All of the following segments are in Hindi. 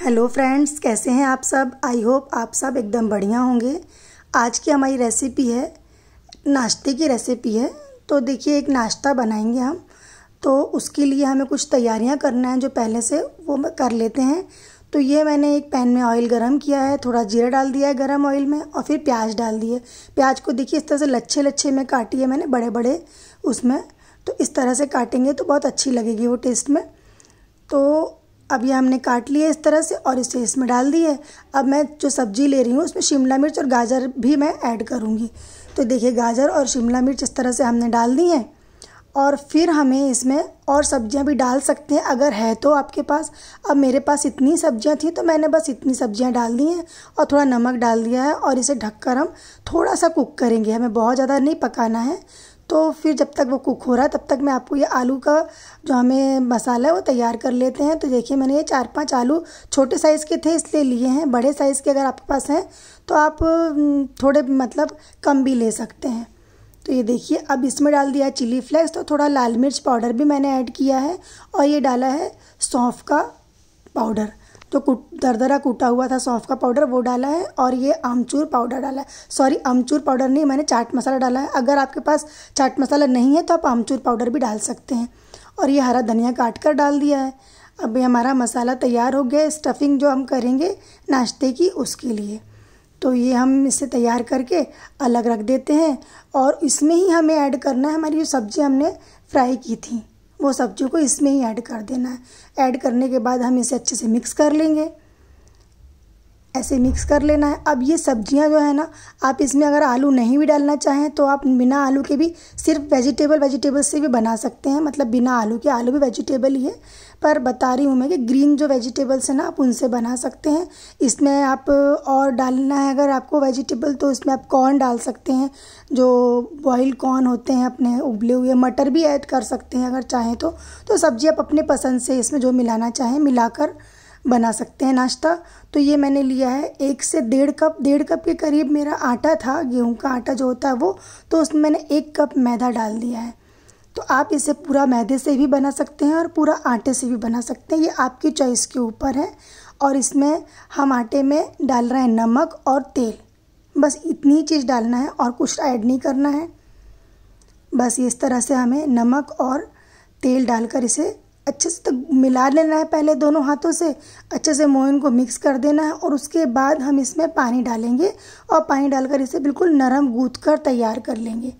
हेलो फ्रेंड्स कैसे हैं आप सब आई होप आप सब एकदम बढ़िया होंगे आज की हमारी रेसिपी है नाश्ते की रेसिपी है तो देखिए एक नाश्ता बनाएंगे हम तो उसके लिए हमें कुछ तैयारियां करना है जो पहले से वो कर लेते हैं तो ये मैंने एक पैन में ऑयल गरम किया है थोड़ा जीरा डाल दिया है गरम ऑयल में और फिर प्याज डाल दिए प्याज को देखिए इस तरह से लच्छे लच्छे में काटी है मैंने बड़े बड़े उसमें तो इस तरह से काटेंगे तो बहुत अच्छी लगेगी वो टेस्ट में तो अब ये हमने काट लिया इस तरह से और इसे इसमें डाल दिए है अब मैं जो सब्ज़ी ले रही हूँ उसमें शिमला मिर्च और गाजर भी मैं ऐड करूँगी तो देखिए गाजर और शिमला मिर्च इस तरह से हमने डाल दी हैं और फिर हमें इसमें और सब्जियां भी डाल सकते हैं अगर है तो आपके पास अब मेरे पास इतनी सब्जियां थी तो मैंने बस इतनी सब्जियां डाल दी हैं और थोड़ा नमक डाल दिया है और इसे ढककर हम थोड़ा सा कुक करेंगे हमें बहुत ज़्यादा नहीं पकाना है तो फिर जब तक वो कुक हो रहा है तब तक मैं आपको ये आलू का जो हमें मसाला है वो तैयार कर लेते हैं तो देखिए मैंने ये चार पांच आलू छोटे साइज़ के थे इसलिए लिए हैं बड़े साइज़ के अगर आपके पास हैं तो आप थोड़े मतलब कम भी ले सकते हैं तो ये देखिए अब इसमें डाल दिया है चिली फ्लेक्स तो थोड़ा लाल मिर्च पाउडर भी मैंने ऐड किया है और ये डाला है सौंफ का पाउडर जो तो कुट दरदरा कूटा हुआ था सौंफ का पाउडर वो डाला है और ये आमचूर पाउडर डाला है सॉरी आमचूर पाउडर नहीं मैंने चाट मसाला डाला है अगर आपके पास चाट मसाला नहीं है तो आप आमचूर पाउडर भी डाल सकते हैं और ये हरा धनिया काट कर डाल दिया है अब हमारा मसाला तैयार हो गया स्टफिंग जो हम करेंगे नाश्ते की उसके लिए तो ये हम इसे तैयार करके अलग रख देते हैं और इसमें ही हमें ऐड करना है हमारी जो सब्ज़ी हमने फ्राई की थी वो सब्जियों को इसमें ही ऐड कर देना है ऐड करने के बाद हम इसे अच्छे से मिक्स कर लेंगे ऐसे मिक्स कर लेना है अब ये सब्जियां जो है ना आप इसमें अगर आलू नहीं भी डालना चाहें तो आप बिना आलू के भी सिर्फ वेजिटेबल वेजिटेबल से भी बना सकते हैं मतलब बिना आलू के आलू भी वेजिटेबल ही है पर बता रही हूँ मैं कि ग्रीन जो वेजिटेबल्स हैं ना आप उनसे बना सकते हैं इसमें आप और डालना है अगर आपको वेजिटेबल तो इसमें आप कॉर्न डाल सकते हैं जो बॉयल कॉर्न होते हैं अपने उबले हुए मटर भी ऐड कर सकते हैं अगर चाहें तो, तो सब्जी आप अपने पसंद से इसमें जो मिलाना चाहें मिलाकर बना सकते हैं नाश्ता तो ये मैंने लिया है एक से डेढ़ कप डेढ़ कप के करीब मेरा आटा था गेहूं का आटा जो होता है वो तो उसमें मैंने एक कप मैदा डाल दिया है तो आप इसे पूरा मैदे से भी बना सकते हैं और पूरा आटे से भी बना सकते हैं ये आपकी चॉइस के ऊपर है और इसमें हम आटे में डाल रहे हैं नमक और तेल बस इतनी चीज़ डालना है और कुछ ऐड नहीं करना है बस इस तरह से हमें नमक और तेल डालकर इसे अच्छे से तक तो मिला लेना है पहले दोनों हाथों से अच्छे से मोइन को मिक्स कर देना है और उसके बाद हम इसमें पानी डालेंगे और पानी डालकर इसे बिल्कुल नरम गूँथ कर तैयार कर लेंगे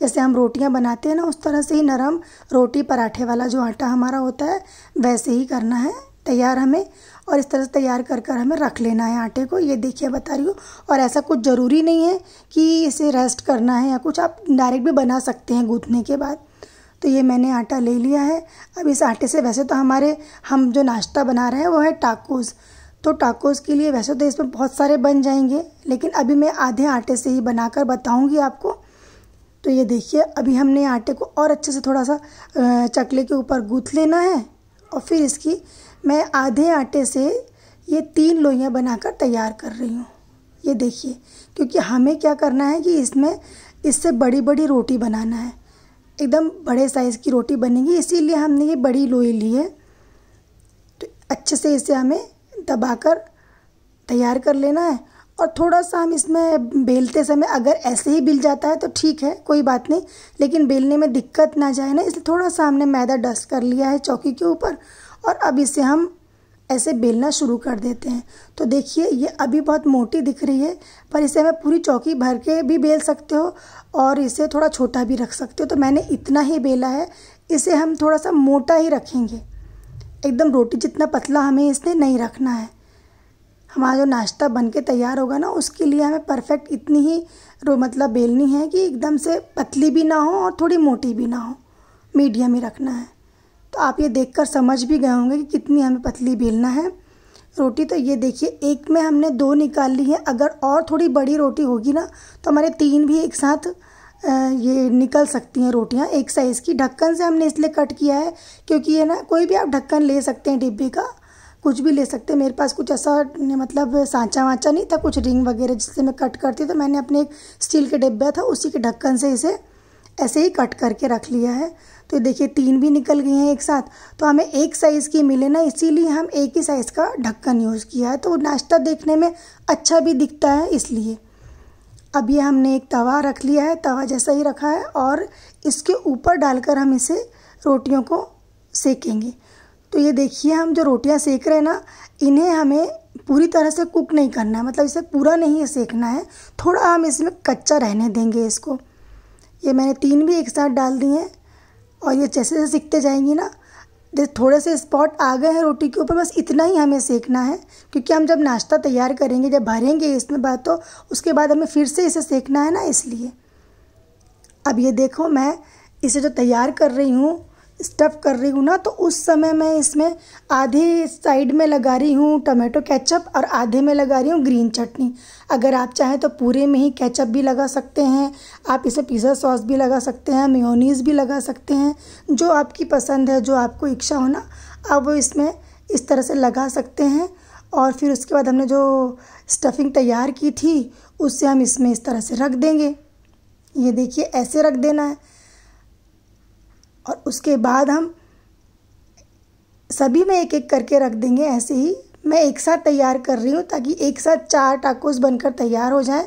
जैसे हम रोटियां बनाते हैं ना उस तरह से ही नरम रोटी पराठे वाला जो आटा हमारा होता है वैसे ही करना है तैयार हमें और इस तरह से तैयार कर कर हमें रख लेना है आटे को ये देखिए बता रही हूँ और ऐसा कुछ ज़रूरी नहीं है कि इसे रेस्ट करना है या कुछ आप डायरेक्ट भी बना सकते हैं गूँथने के बाद तो ये मैंने आटा ले लिया है अब इस आटे से वैसे तो हमारे हम जो नाश्ता बना रहे हैं वो है टाकोस तो टाकोस के लिए वैसे तो इसमें बहुत सारे बन जाएंगे लेकिन अभी मैं आधे आटे से ही बनाकर बताऊंगी आपको तो ये देखिए अभी हमने आटे को और अच्छे से थोड़ा सा चकले के ऊपर गूँथ लेना है और फिर इसकी मैं आधे आटे से ये तीन लोइयाँ बनाकर तैयार कर रही हूँ ये देखिए क्योंकि हमें क्या करना है कि इसमें इससे बड़ी बड़ी रोटी बनाना है एकदम बड़े साइज़ की रोटी बनेगी इसीलिए हमने ये बड़ी लोई ली है तो अच्छे से इसे हमें दबाकर तैयार कर लेना है और थोड़ा सा हम इसमें बेलते समय अगर ऐसे ही बिल जाता है तो ठीक है कोई बात नहीं लेकिन बेलने में दिक्कत ना जाए ना इसलिए थोड़ा सा हमने मैदा डस्ट कर लिया है चौकी के ऊपर और अब इसे हम ऐसे बेलना शुरू कर देते हैं तो देखिए ये अभी बहुत मोटी दिख रही है पर इसे हमें पूरी चौकी भर के भी बेल सकते हो और इसे थोड़ा छोटा भी रख सकते हो तो मैंने इतना ही बेला है इसे हम थोड़ा सा मोटा ही रखेंगे एकदम रोटी जितना पतला हमें इसने नहीं रखना है हमारा जो नाश्ता बन के तैयार होगा ना उसके लिए हमें परफेक्ट इतनी ही रो मतलब बेलनी है कि एकदम से पतली भी ना हो और थोड़ी मोटी भी ना हो मीडियम ही रखना है तो आप ये देखकर समझ भी गए होंगे कि कितनी हमें पतली बेलना है रोटी तो ये देखिए एक में हमने दो निकाल ली है अगर और थोड़ी बड़ी रोटी होगी ना तो हमारे तीन भी एक साथ ये निकल सकती हैं रोटियां एक साइज़ की ढक्कन से हमने इसलिए कट किया है क्योंकि ये ना कोई भी आप ढक्कन ले सकते हैं डिब्बे का कुछ भी ले सकते हैं मेरे पास कुछ ऐसा मतलब सांचा वाँचा नहीं था कुछ रिंग वगैरह जिससे मैं कट करती तो मैंने अपने एक स्टील के डिब्बा था उसी के ढक्कन से इसे ऐसे ही कट करके रख लिया है तो देखिए तीन भी निकल गई हैं एक साथ तो हमें एक साइज़ की मिले ना इसीलिए हम एक ही साइज़ का ढक्कन यूज़ किया है तो नाश्ता देखने में अच्छा भी दिखता है इसलिए अब ये हमने एक तवा रख लिया है तवा जैसा ही रखा है और इसके ऊपर डालकर हम इसे रोटियों को सेकेंगे तो ये देखिए हम जो रोटियां सेक रहे हैं ना इन्हें हमें पूरी तरह से कुक नहीं करना है मतलब इसे पूरा नहीं सेकना है थोड़ा हम इसमें कच्चा रहने देंगे इसको ये मैंने तीन भी एक साथ डाल दिए हैं और ये जैसे जैसे सीखते जाएंगी ना जैसे थोड़े से स्पॉट आ गए हैं रोटी के ऊपर बस इतना ही हमें सेकना है क्योंकि हम जब नाश्ता तैयार करेंगे जब भरेंगे इसमें बात तो उसके बाद हमें फिर से इसे सेकना है ना इसलिए अब ये देखो मैं इसे जो तैयार कर रही हूँ स्टफ़ कर रही हूँ ना तो उस समय मैं इसमें आधे साइड में लगा रही हूँ टमाटो केचप और आधे में लगा रही हूँ ग्रीन चटनी अगर आप चाहें तो पूरे में ही केचप भी लगा सकते हैं आप इसे पिज़्ज़ा सॉस भी लगा सकते हैं मेयोनीज़ भी लगा सकते हैं जो आपकी पसंद है जो आपको इच्छा हो ना आप वो इसमें इस तरह से लगा सकते हैं और फिर उसके बाद हमने जो स्टफिंग तैयार की थी उससे हम इसमें इस तरह से रख देंगे ये देखिए ऐसे रख देना है और उसके बाद हम सभी में एक एक करके रख देंगे ऐसे ही मैं एक साथ तैयार कर रही हूँ ताकि एक साथ चार टाकोस बनकर तैयार हो जाएं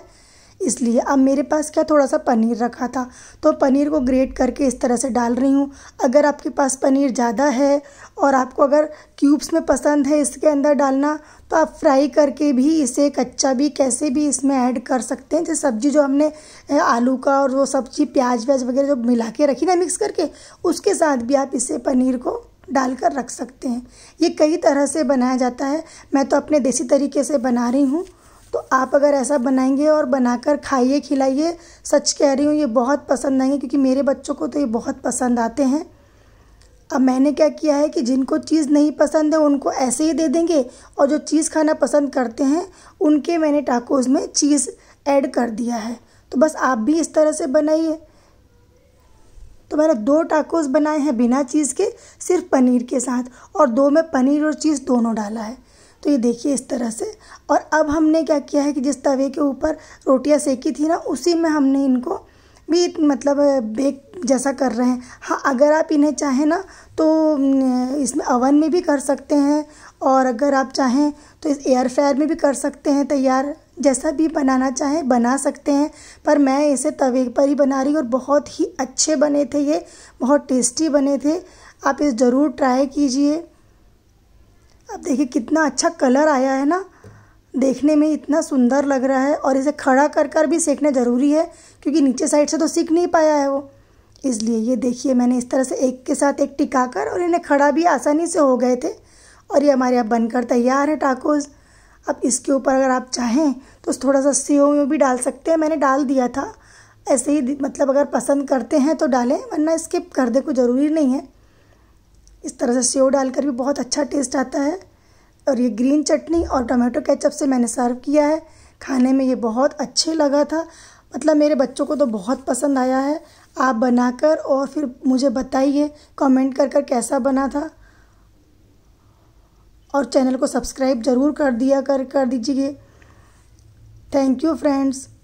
इसलिए अब मेरे पास क्या थोड़ा सा पनीर रखा था तो पनीर को ग्रेट करके इस तरह से डाल रही हूँ अगर आपके पास पनीर ज़्यादा है और आपको अगर क्यूब्स में पसंद है इसके अंदर डालना तो आप फ्राई करके भी इसे कच्चा भी कैसे भी इसमें ऐड कर सकते हैं जैसे सब्जी जो हमने आलू का और वो सब्जी प्याज व्याज वगैरह जो मिला के रखी ना मिक्स करके उसके साथ भी आप इसे पनीर को डालकर रख सकते हैं ये कई तरह से बनाया जाता है मैं तो अपने देसी तरीके से बना रही हूँ तो आप अगर ऐसा बनाएंगे और बनाकर खाइए खिलाइए सच कह रही हूँ ये बहुत पसंद आएंगे क्योंकि मेरे बच्चों को तो ये बहुत पसंद आते हैं अब मैंने क्या किया है कि जिनको चीज़ नहीं पसंद है उनको ऐसे ही दे देंगे और जो चीज़ खाना पसंद करते हैं उनके मैंने टाकोज़ में चीज़ ऐड कर दिया है तो बस आप भी इस तरह से बनाइए तो मैंने दो टाकोज़ बनाए हैं बिना चीज़ के सिर्फ पनीर के साथ और दो में पनीर और चीज़ दोनों डाला है तो ये देखिए इस तरह से और अब हमने क्या किया है कि जिस तवे के ऊपर रोटियां सेकी थी ना उसी में हमने इनको भी मतलब बेक जैसा कर रहे हैं हाँ अगर आप इन्हें चाहें ना तो इसमें अवन में भी कर सकते हैं और अगर आप चाहें तो इस एयर फ्रायर में भी कर सकते हैं तैयार जैसा भी बनाना चाहें बना सकते हैं पर मैं इसे तवे पर ही बना रही और बहुत ही अच्छे बने थे ये बहुत टेस्टी बने थे आप इस ज़रूर ट्राई कीजिए अब देखिए कितना अच्छा कलर आया है ना देखने में इतना सुंदर लग रहा है और इसे खड़ा कर कर भी सेकना ज़रूरी है क्योंकि नीचे साइड से तो सीख नहीं पाया है वो इसलिए ये देखिए मैंने इस तरह से एक के साथ एक टिका कर और इन्हें खड़ा भी आसानी से हो गए थे और ये हमारे यहाँ बनकर तैयार है टाकोज़ अब इसके ऊपर अगर आप चाहें तो थोड़ा सा सेव भी डाल सकते हैं मैंने डाल दिया था ऐसे ही मतलब अगर पसंद करते हैं तो डालें वरना स्किप कर दे कोई ज़रूरी नहीं है इस तरह से सेव डालकर भी बहुत अच्छा टेस्ट आता है और ये ग्रीन चटनी और टमाटो केचप से मैंने सर्व किया है खाने में ये बहुत अच्छे लगा था मतलब मेरे बच्चों को तो बहुत पसंद आया है आप बनाकर और फिर मुझे बताइए कमेंट कर कर कैसा बना था और चैनल को सब्सक्राइब ज़रूर कर दिया कर कर दीजिए थैंक यू फ्रेंड्स